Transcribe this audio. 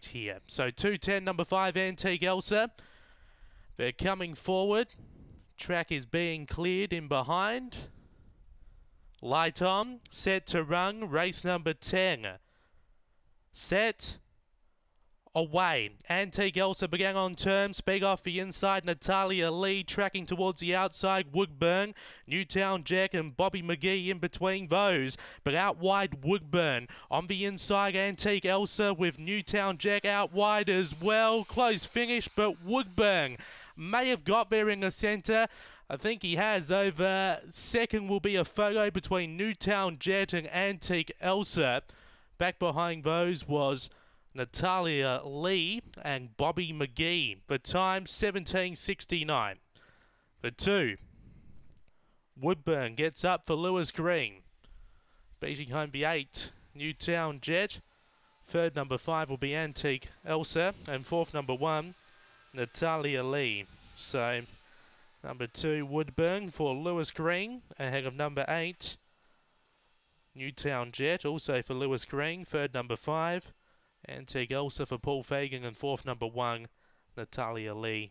here. So 210, number 5, Antique Elsa. They're coming forward. Track is being cleared in behind. Light on, set to run, race number 10. Set, away. Antique Elsa began on terms, Big off the inside, Natalia Lee tracking towards the outside, Woodburn, Newtown Jack and Bobby McGee in between those, but out wide Woodburn. On the inside, Antique Elsa with Newtown Jack out wide as well, close finish, but Woodburn may have got there in the centre. I think he has over second will be a photo between Newtown Jet and Antique Elsa. Back behind those was Natalia Lee and Bobby McGee. The time 1769. The two. Woodburn gets up for Lewis Green. Beating home the eight. Newtown Jet. Third number five will be Antique Elsa. And fourth number one, Natalia Lee. So number two, Woodburn for Lewis Green. Ahead of number eight, Newtown Jet. Also for Lewis Green. Third number five, and take also for Paul Fagan and fourth number one, Natalia Lee.